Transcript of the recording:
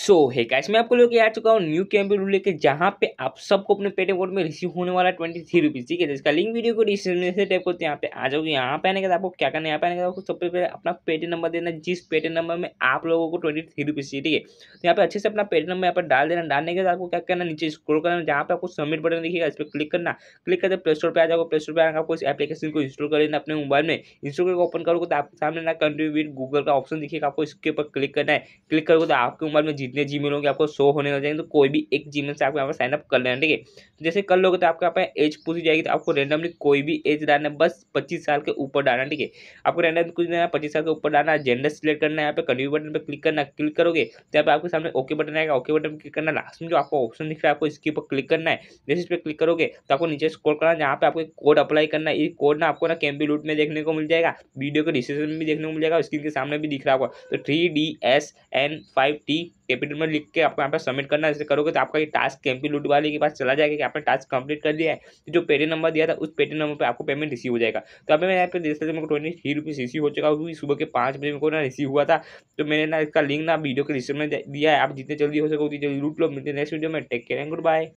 सो है गाइस मैं आपको लेके आ चुका हूँ न्यू कैंपेन रूल लेके जहाँ पे आप सबको अपने पेटीएम कोड में रिसीव होने वाला ट्वेंटी थ्री रुपीज़ ठीक है जिसका लिंक वीडियो को डिस्क्रिप्शन से टाइप करते हैं यहाँ पे आ जाओगे यहाँ पे आने के बाद आपको क्या करना है यहाँ पे आने के आपको सबसे पहले अपना पेटीएम नंबर देना जिस पेटीएम नंबर में आप लोगों को ट्वेंटी थ्री रुपीज़ चाहिए ठीक है तो यहाँ पे अच्छे से अपना पेटीएम नंबर यहाँ पर डाल देना डालने के बाद आपको क्या करना नीचे स्क्रोल करना जहाँ पे आपको सबमिट बटन दिखेगा इस पर क्लिक करना क्लिक करते प्ले स्टोर पर आ जाओगे प्ले स्टोर पर आकर आपको इस एप्लीकेशन को इंस्टॉल कर लेना अपने मोबाइल में इंस्टॉल करके ओपन करोगे तो आपके सामने ना कंट्रीब्यूट गूगल का ऑप्शन दिखेगा आपको इसके ऊपर क्लिक करना है क्लिक करोगे तो आपके मोबाइल में जितने जी होंगे आपको शो होने लग जाएंगे तो कोई भी एक जी से आपको यहाँ पर साइनअप कर लेना ठीक है तो जैसे कर लोगे तो आपके यहाँ पर एज पूछी जाएगी तो आपको रेंडमली कोई भी एज डालना बस पच्चीस साल के ऊपर डालना ठीक है आपको रेंडमली कुछ देना पच्चीस साल के ऊपर डालना जेंडर सिलेक्ट करना है यहाँ पे कंटिन्यू बटन पर क्लिक करना क्लिक करोगे तो यहाँ पर आपके सामने ओके बटन आएगा ओके बटन क्लिक करना लास्ट में जो आपको ऑप्शन दिख रहा है आपको इसके ऊपर क्लिक करना है जैसे इस पर क्लिक करोगे तो आपको नीचे स्कोर करना जहाँ पर आपको कोड अप्लाई करना है ये कोड ना आपको ना कैम्पी लूट में देखने को मिल जाएगा वीडियो के डिस्क्रिप्शन में भी देखने को मिल जाएगा स्क्रीन के सामने भी दिख रहा होगा तो three D S N five T capital में लिख के आपको यहाँ पर सबमिट करना है जैसे करोगे तो आपका ये टास्क एम लूट वाले के पास चला जाएगा कि आपने टास्क कंप्लीट कर लिया है तो जो पेटी नंबर दिया था उस पेटी नंबर पे आपको पेमेंट रिसीव हो जाएगा तो अभी मैं यहाँ पे देख सकते मेरे को ट्वेंटी थ्री रुपीज़ रिसीव हो चुका हुई सुबह के पाँच बजे मेरे को ना रिसीव हुआ था तो मैंने ना इसका लिंक ना वीडियो के डिस्क्रिप्शन में दिया है आप जितने जल्दी हो सके उतनी जल्दी लूट लो मिलते नेक्स्ट वीडियो में take care and good bye